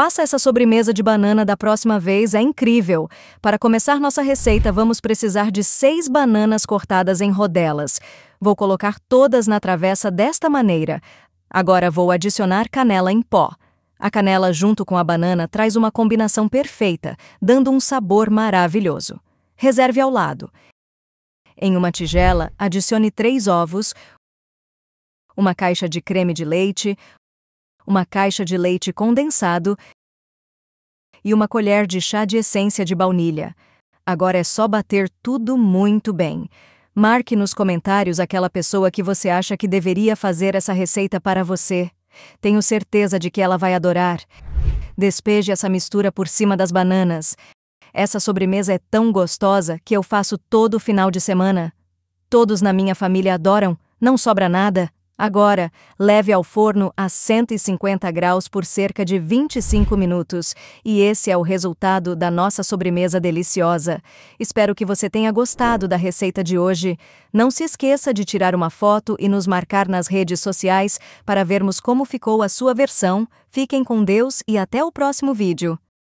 Faça essa sobremesa de banana da próxima vez, é incrível! Para começar nossa receita, vamos precisar de seis bananas cortadas em rodelas. Vou colocar todas na travessa desta maneira. Agora vou adicionar canela em pó. A canela junto com a banana traz uma combinação perfeita, dando um sabor maravilhoso. Reserve ao lado. Em uma tigela, adicione três ovos, uma caixa de creme de leite, uma caixa de leite condensado e uma colher de chá de essência de baunilha. Agora é só bater tudo muito bem. Marque nos comentários aquela pessoa que você acha que deveria fazer essa receita para você. Tenho certeza de que ela vai adorar. Despeje essa mistura por cima das bananas. Essa sobremesa é tão gostosa que eu faço todo final de semana. Todos na minha família adoram, não sobra nada. Agora, leve ao forno a 150 graus por cerca de 25 minutos, e esse é o resultado da nossa sobremesa deliciosa. Espero que você tenha gostado da receita de hoje. Não se esqueça de tirar uma foto e nos marcar nas redes sociais para vermos como ficou a sua versão. Fiquem com Deus e até o próximo vídeo.